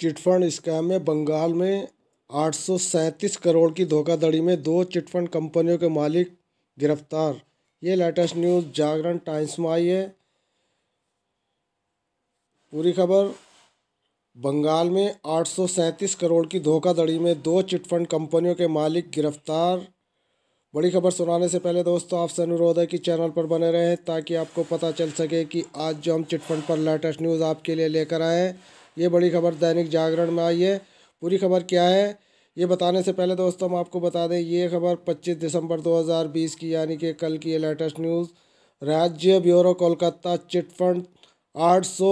chit fund scam में बंगाल में आठ करोड़ की धोखाधड़ी में दो चिटफंड कंपनियों के मालिक गिरफ्तार ये लेटेस्ट न्यूज़ जागरण टाइम्स में आई है पूरी खबर बंगाल में आठ करोड़ की धोखाधड़ी में दो चिटफंड कंपनियों के मालिक गिरफ्तार बड़ी खबर सुनाने से पहले दोस्तों आपसे अनुरोध है कि चैनल पर बने रहें ताकि आपको पता चल सके कि आज जो हम चिटफंड पर लेटेस्ट न्यूज़ आपके लिए लेकर आए ये बड़ी खबर दैनिक जागरण में आई है पूरी खबर क्या है ये बताने से पहले दोस्तों हम आपको बता दें ये खबर 25 दिसंबर 2020 की यानी कि कल की लेटेस्ट न्यूज़ राज्य ब्यूरो कोलकाता चिटफंड आठ सौ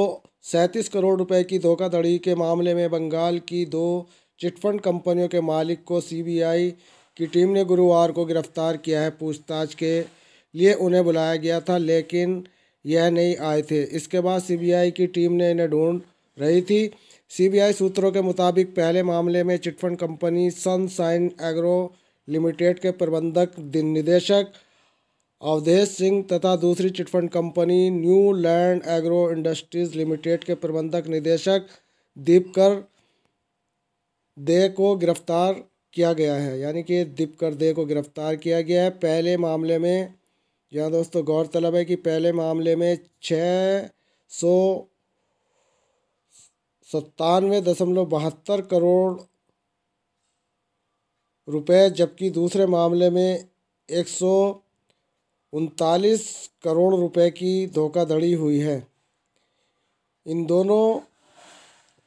सैंतीस करोड़ रुपए की धोखाधड़ी के मामले में बंगाल की दो चिटफंड कंपनियों के मालिक को सीबीआई की टीम ने गुरुवार को गिरफ्तार किया है पूछताछ के लिए उन्हें बुलाया गया था लेकिन यह नहीं आए थे इसके बाद सी की टीम ने इन्हें ढूंढ रही थी सीबीआई सूत्रों के मुताबिक पहले मामले में chit fund company sunshine agro limited के प्रबंधक निदेशक अवधेश सिंह तथा दूसरी chit fund company new land agro industries limited के प्रबंधक निदेशक दीपकर दे को गिरफ्तार किया गया है यानी कि दीपकर दे को गिरफ्तार किया गया है पहले मामले में यहाँ दोस्तों गौरतलब है कि पहले मामले में छः सौ सत्तानवे दशमलव बहत्तर करोड़ रुपए जबकि दूसरे मामले में एक सौ उनतालीस करोड़ रुपए की धोखाधड़ी हुई है इन दोनों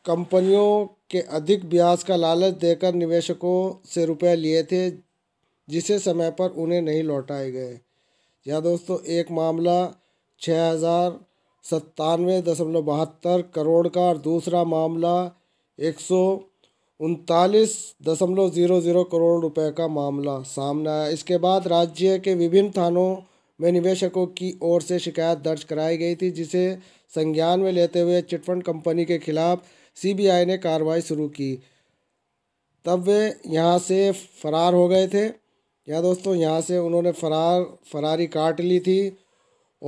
कंपनियों के अधिक ब्याज का लालच देकर निवेशकों से रुपए लिए थे जिसे समय पर उन्हें नहीं लौटाए गए या दोस्तों एक मामला छः हज़ार सत्तानवे दशमलव बहत्तर करोड़ का और दूसरा मामला एक सौ उनतालीस दशमलव ज़ीरो ज़ीरो करोड़ रुपए का मामला सामने आया इसके बाद राज्य के विभिन्न थानों में निवेशकों की ओर से शिकायत दर्ज कराई गई थी जिसे संज्ञान में लेते हुए चिटफंड कंपनी के खिलाफ सीबीआई ने कार्रवाई शुरू की तब वे यहाँ से फ़रार हो गए थे या दोस्तों यहाँ से उन्होंने फरार फरारी काट ली थी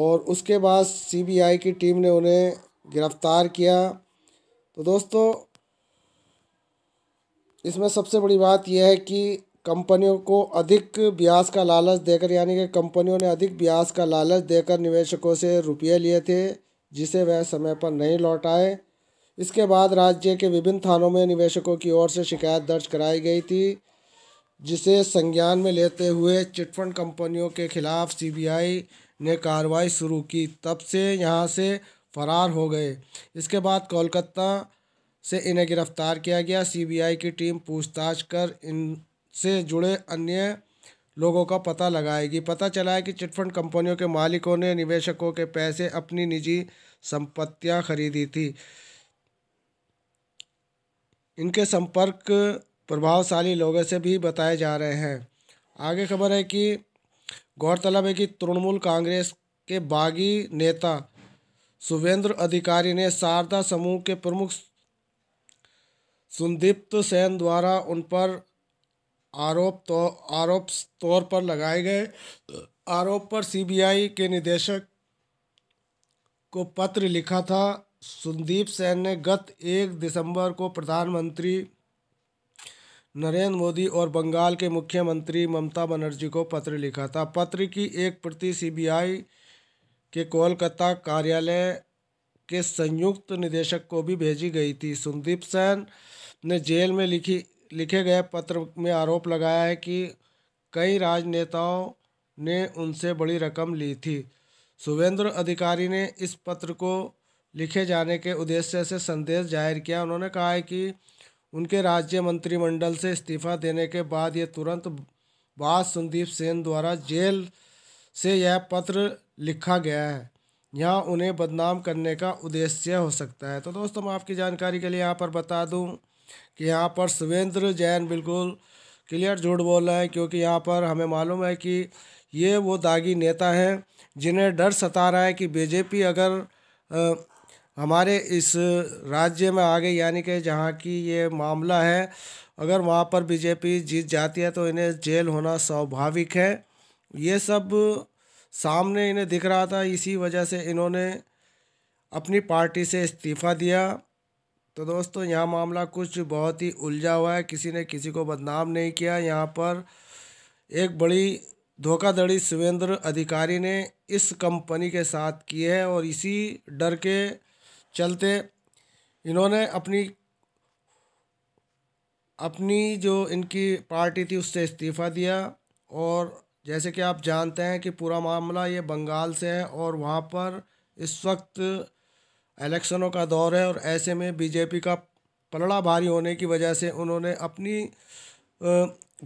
और उसके बाद सीबीआई की टीम ने उन्हें गिरफ्तार किया तो दोस्तों इसमें सबसे बड़ी बात यह है कि कंपनियों को अधिक ब्याज का लालच देकर यानी कि कंपनियों ने अधिक ब्याज का लालच देकर निवेशकों से रुपये लिए थे जिसे वह समय पर नहीं लौटाए इसके बाद राज्य के विभिन्न थानों में निवेशकों की ओर से शिकायत दर्ज कराई गई थी जिसे संज्ञान में लेते हुए चिटफंड कंपनियों के खिलाफ सीबीआई ने कार्रवाई शुरू की तब से यहाँ से फरार हो गए इसके बाद कोलकाता से इन्हें गिरफ्तार किया गया सीबीआई की टीम पूछताछ कर इनसे जुड़े अन्य लोगों का पता लगाएगी पता चला है कि चिटफंड कंपनियों के मालिकों ने निवेशकों के पैसे अपनी निजी संपत्तियां खरीदी थी इनके संपर्क प्रभावशाली लोगों से भी बताए जा रहे हैं आगे खबर है कि गौरतलब है कि तृणमूल कांग्रेस के बागी नेता शुभेंद्र अधिकारी ने शारदा समूह के प्रमुख संदीप्त सेन द्वारा उन पर आरोप तो आरोप तौर पर लगाए गए आरोप पर सीबीआई के निदेशक को पत्र लिखा था संदीप सेन ने गत एक दिसंबर को प्रधानमंत्री नरेंद्र मोदी और बंगाल के मुख्यमंत्री ममता बनर्जी को पत्र लिखा था पत्र की एक प्रति सीबीआई के कोलकाता कार्यालय के संयुक्त निदेशक को भी भेजी गई थी संदीप सेन ने जेल में लिखी लिखे गए पत्र में आरोप लगाया है कि कई राजनेताओं ने उनसे बड़ी रकम ली थी सुवेंद्र अधिकारी ने इस पत्र को लिखे जाने के उद्देश्य से संदेश जाहिर किया उन्होंने कहा है कि उनके राज्य मंत्रिमंडल से इस्तीफा देने के बाद ये तुरंत बाद संदीप सेन द्वारा जेल से यह पत्र लिखा गया है यहाँ उन्हें बदनाम करने का उद्देश्य हो सकता है तो दोस्तों मैं आपकी जानकारी के लिए यहाँ पर बता दूँ कि यहाँ पर सुवेंद्र जैन बिल्कुल क्लियर झूठ बोल रहे हैं क्योंकि यहाँ पर हमें मालूम है कि ये वो दागी नेता हैं जिन्हें डर सता रहा है कि बीजेपी अगर हमारे इस राज्य में आ गई यानी कि जहाँ की ये मामला है अगर वहाँ पर बीजेपी जीत जाती है तो इन्हें जेल होना स्वाभाविक है ये सब सामने इन्हें दिख रहा था इसी वजह से इन्होंने अपनी पार्टी से इस्तीफ़ा दिया तो दोस्तों यहाँ मामला कुछ बहुत ही उलझा हुआ है किसी ने किसी को बदनाम नहीं किया यहाँ पर एक बड़ी धोखाधड़ी शिवेंद्र अधिकारी ने इस कंपनी के साथ की है और इसी डर के चलते इन्होंने अपनी अपनी जो इनकी पार्टी थी उससे इस्तीफ़ा दिया और जैसे कि आप जानते हैं कि पूरा मामला ये बंगाल से है और वहाँ पर इस वक्त इलेक्शनों का दौर है और ऐसे में बीजेपी का पलड़ा भारी होने की वजह से उन्होंने अपनी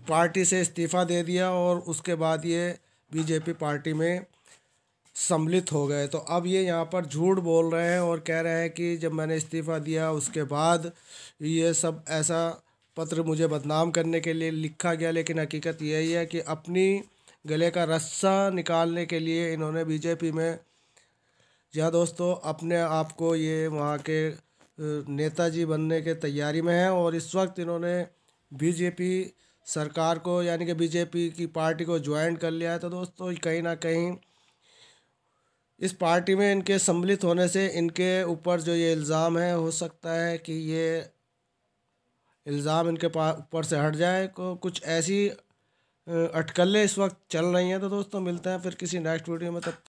पार्टी से इस्तीफ़ा दे दिया और उसके बाद ये बीजेपी पार्टी में सम्मिलित हो गए तो अब ये यहाँ पर झूठ बोल रहे हैं और कह रहे हैं कि जब मैंने इस्तीफ़ा दिया उसके बाद ये सब ऐसा पत्र मुझे बदनाम करने के लिए लिखा गया लेकिन हकीकत यही है कि अपनी गले का रस्सा निकालने के लिए इन्होंने बीजेपी में या दोस्तों अपने आप को ये वहाँ के नेताजी बनने के तैयारी में हैं और इस वक्त इन्होंने बीजेपी सरकार को यानी कि बीजेपी की पार्टी को ज्वाइन कर लिया है तो दोस्तों कहीं ना कहीं इस पार्टी में इनके सम्मिलित होने से इनके ऊपर जो ये इल्ज़ाम है हो सकता है कि ये इल्ज़ाम इनके ऊपर से हट जाए को कुछ ऐसी अटकलें इस वक्त चल रही हैं तो दोस्तों मिलते हैं फिर किसी नेक्स्ट वीडियो में तब